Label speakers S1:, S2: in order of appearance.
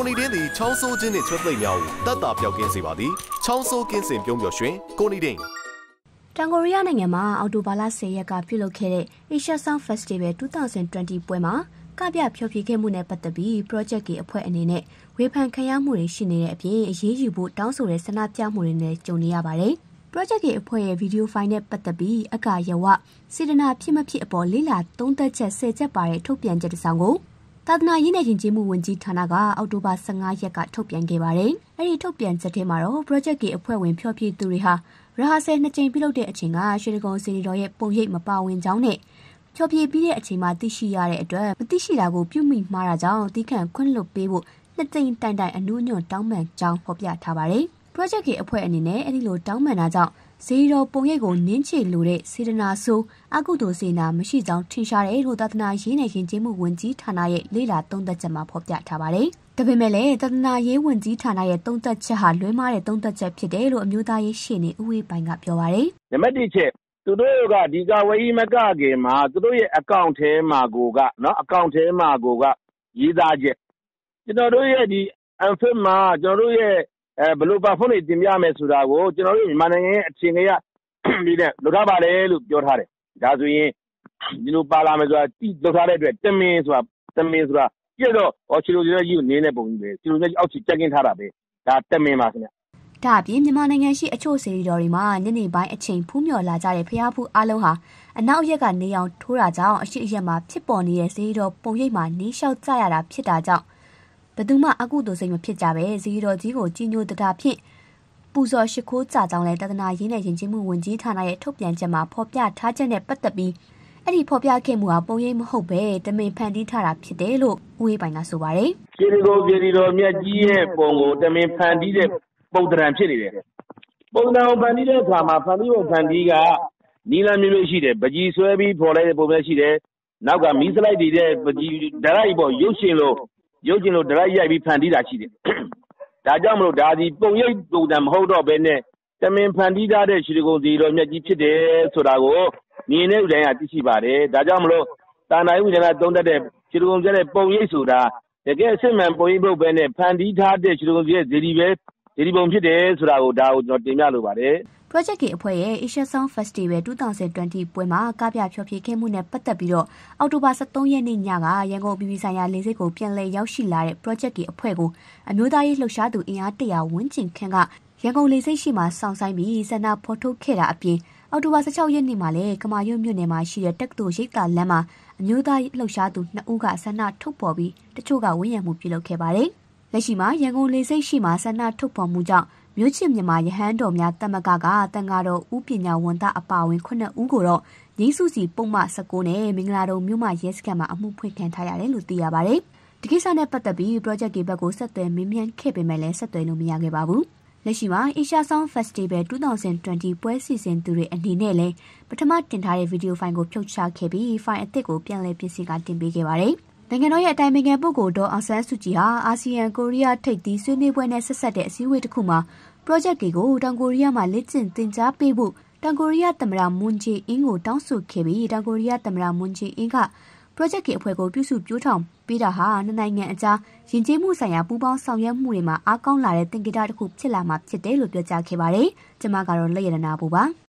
S1: ကိုနေတင်းသည်ချောင်းဆိုးခြင်းနှင့်ချွတ်သိမ့်များကိုတတ်တာပြောက်ကင်းစေပါသည်ချောင်းဆိုးကင်းစင်ပြုံးပျော်ရွှင်ကိုနေတင်း
S2: တန်ကိုရီးယားနိုင်ငံမှာအော်တိုဘာလ10ရက်ကပြုလုပ်ခဲ့တဲ့ Asia Sound Festival 2020ပွဲမှာကပြဖျော်ဖြေခဲ့မှုနဲ့ပတ်သက်ပြီး project ကြီးအဖွဲ့အနေနဲ့ဝေဖန်ခံရမှုတွေရှိနေတဲ့အပြင်အရေးယူဖို့တောင်းဆိုတဲ့ဆန္ဒပြမှုတွေနဲ့ကြုံနေရပါတယ်။ project ကြီးအဖွဲ့ရဲ့ video file နဲ့ပတ်သက်ပြီးအကာရဝစေတနာဖြစ်မဖြစ်အပေါ်လေ့လာသုံးသပ်ချက်ဆယ်ချက်ပါတဲ့ထုတ်ပြန်ချက်တစ်စောင်ကိုသာသနာရေးနဲ့ယဉ်ကျေးမှုဝန်ကြီးဌာနကအောက်တိုဘာ15ရက်ကထုတ်ပြန်ခဲ့ပါတယ်။အဲဒီထုတ်ပြန်ချက်ထဲမှာတော့ project ကြီးအဖွဲ့ဝင်ဖျော်ဖြေသူတွေဟာရဟဆယ်နှစ်ကြိမ်ပြုလုပ်တဲ့အချိန်ကရွှေဒဂုံစီရီတော်ရဲ့ပုံရိပ်မပါဝင်ကြောင်းနဲ့ဖျော်ဖြေပြီးတဲ့အချိန်မှာသိရှိရတဲ့အတွက်မသိရှိတာကိုပြုမိမှားတာကြောင့်တီးခန့်ခွင့်လွတ်ပေးဖို့နှစ်ကြိမ်တိုင်တိုင်အနုညွန့်တောင်းပန်ကြောင်းဖော်ပြထားပါတယ်။ project ကြီးအဖွဲ့အနေနဲ့အဲဒီလိုတောင်းပန်တာကြောင့်ဇေရောပုံရိပ်ကိုနင်းချေလိုတဲ့စေတနာဆိုးအကုသိုလ်စေနာမရှိကြောင်းထင်ရှားတယ်လို့သာသနာရေးနဲ့ယဉ်ကျေးမှုဝန်ကြီးဌာနရဲ့လေ့လာသုံးသပ်ချက်မှာဖော်ပြထားပါတယ်။ဒါပေမဲ့လည်းသာသနာရေးဝန်ကြီးဌာနရဲ့သုံးသပ်ချက်ဟာလွဲမှားတဲ့သုံးသပ်ချက်ဖြစ်တယ်လို့အမျိုးသားရေးရှေ့နေဦးဝေးပိုင်ကပြောပါတယ်
S1: ။နံပါတ်၁ချက်သူတို့ကဒီကဝေးမကခင်မှာသူတို့ရဲ့အကောင့်ထဲမှာကိုကနော်အကောင့်ထဲမှာကိုကရေးသားချက်ကျွန်တော်တို့ရဲ့ဒီ unfit မှာကျွန်တော်တို့ရဲ့ဘယ်လို Perform တွေတင်ပြမယ်ဆိုတာကိုကျနော်တို့မြန်မာနိုင်ငံရဲ့အခြေအနေအရလုပ်ထားပါတယ်လို့ပြောထားတယ်။ဒါဆိုရင်ဒီလိုပါလာမယ်ဆိုတာသိထားတဲ့အတွက်တမင်ဆိုတာပျက်တော့ခြေလိုခြေလွှဲကြီးကိုနင်းတဲ့ပုံကြီးပဲ။ခြေလိုခြေလွှဲကြီးအောက်ခြေကျပ်ကင်းထားတာပဲ။ဒါတမင်ပါခင်ဗျ။
S2: ”ဒါ့အပြင်မြန်မာနိုင်ငံရှိအချို့စေတီတော်တွေမှာညနေပိုင်းအချိန်ဖူးမျှော်လာကြတဲ့ဘုရားဖူးအားလုံးဟာအနောက်အရပ်ကနေရောင်ထိုးတာကြောင့်အရှေ့အရပ်မှာ ဖြစ်ပေါ်နေတဲ့စေတီတော်ပုံရိပ်မှာနင်းလျှောက်ကြရတာဖြစ်တာကြောင့်သူမှအကုသိုလ်စိတ်မဖြစ်ကြပဲဇီတော်ကြီးကိုကြီးညိုတတာဖြင့်ပူဇော်ရှိခိုးကြကြောင်းလဲတဒနာရေးနဲ့ယဉ်ကျေးမှုဝန်ကြီးဌာနရဲ့ထုတ်ပြန်ချက်မှာဖော်ပြထားချက်နဲ့ပတ်သက်ပြီးအဲ့ဒီဖော်ပြခဲ့မှုဟာပုံရိပ်မဟုတ်ပဲတမင်ဖန်တီးထားတာဖြစ်တယ်လို့ဦးဝေးပိုင်ကဆိုပါတယ်
S1: ။ရှင်ကိုပြည်တော်မြတ်ကြီးရဲ့ပုံကိုတမင်ဖန်တီးတဲ့ပုံသဏ္ဍာန်ဖြစ်နေတယ်။ပုံသဏ္ဍာန်ဖန်တီးတဲ့အခါမှာဖန်တီးပုံဖန်တီးကနီလာမျိုးမျိုးရှိတယ်။ပကြီးဆွဲပြီးဖော်လိုက်တဲ့ပုံပဲရှိတယ်။နောက်ကမီးစလိုက်တွေတဲ့ပကြီးဒရိုက်ပေါ့ရုပ်ရှင်လိုရုပ်ရှင်လိုဒရိုက်ရိုက်ပြီးဖန်တီးတာရှိတယ်။ဒါကြောင့်မို့ဒါသည်ပုံရိပ်ပုံသဏ္ဍာန်မဟုတ်တော့ဘဲနဲ့တမင်ဖန်တီးထားတဲ့ရွှေတိဂုံစေတီတော်မြတ်ကြီးဖြစ်တယ်ဆိုတာကိုမြင်တဲ့သူတိုင်းကသိရှိပါတယ်။ဒါကြောင့်မို့သာသနာရေးဝန်ကြီးဌာနကသုံးသပ်တဲ့ရွှေတိဂုံစေတီရဲ့ပုံရိပ်ဆိုတာတကယ့်စစ်မှန်ပုံရိပ်မဟုတ်ဘဲနဲ့ဖန်တီးထားတဲ့ရွှေတိဂုံစေတီရဲ့စေတီပုံဖြစ်တယ်ဆိုတာကိုဒါကိုကျနော်တင်ပြလိုပါတယ်။”
S2: Project K အဖွဲ့ရဲ့ Asia Song Festival 2020ပွဲမှာကပြဖြောဖြေခဲ့မှုနဲ့ပတ်သက်ပြီးတော့အောက်တိုဘာ23ရက်နေ့ညကရန်ကုန်ပြည်ပြည်ဆိုင်ရာလင်းစစ်ကိုပြန်လည်ရောက်ရှိလာတဲ့ Project K အဖွဲ့ကိုအမျိုးသားရေးလှုပ်ရှားသူအင်အား100ဝန်းကျင်ခန့်ကရန်ကုန်လေဆိပ်ရှိမှာစောင့်ဆိုင်ပြီးဆန္ဒဖော်ထုတ်ခဲ့တာအပြင်အောက်တိုဘာ16ရက်နေ့မှာလည်းကမာရွတ်မြို့နယ်မှာရှိတဲ့တက္ကသိုလ်ရိပ်သာလမ်းမှာအမျိုးသားလှုပ်ရှားသူ2ဦးကဆန္ဒထုတ်ဖော်ပြီးတချို့ကဝန်ရံမှုပြုလုပ်ခဲ့ပါတယ်။လက်ရှိမှာရန်ကုန်လေဆိပ်ရှိမှာဆန္ဒထုတ်ဖော်မှုကြောင့်မြို့ချစ်မြန်မာရဟန်းတော်များတမကကတန်ဃာတော်ဦးပညာဝန်သားအပါဝင်9ဦးကိုတော့ငိမ့်စုစီပုံမှ19နဲ့မင်္ဂလာတုံမြို့မရဲစခန်းမှာအမှုဖွင့်ခံထားရတယ်လို့သိရပါတယ်။ဒီကိစ္စနဲ့ပတ်သက်ပြီး project တွေဘက်ကိုဆက်သွယ်မေးမြန်းခဲ့ပေမဲ့လည်းဆက်သွယ်လို့မရခဲ့ပါဘူး။လက်ရှိမှာ Asia Song Festival 2020ပွဲစီစဉ်သူတွေအနေနဲ့လည်းပထမတင်ထားတဲ့ video file ကိုဖြုတ်ချခဲ့ပြီး file အသစ်ကိုပြန်လည်ပြင်ဆင်ကတင်ပေးခဲ့ပါတယ်။နိုင်ငံတော်ရဲ့အတိုင်ပင်ခံပုဂ္ဂိုလ်ဒေါ်အောင်ဆန်းစုကြည်ဟာအာဆီယံကိုရီးယားထိပ်သီးဆွေးနွေးပွဲနဲ့ဆက်ဆက်တဲ့အစည်းအဝေးတစ်ခုမှာ project တွေကိုတောင်ကိုရီးယားမှာလက်ကျင့်သင်ကြားပေးဖို့တောင်ကိုရီးယားသမ္မတမွန်ဂျေအင်းကိုတောင်းဆိုခဲ့ပြီးတောင်ကိုရီးယားသမ္မတမွန်ဂျေအင်းက project ကအဖွဲ့ကိုပြုစုပြောထောင်ပေးတာဟာနှစ်နိုင်ငံအကြားယဉ်ကျေးမှုဆိုင်ရာပူးပေါင်းဆောင်ရွက်မှုတွေမှာအားကောင်းလာတဲ့သင်္ကေတတစ်ခုဖြစ်လာမှာဖြစ်တယ်လို့ပြောကြားခဲ့ပါတယ်။ကျွန်မကတော့လက်ရတနာပူပါ။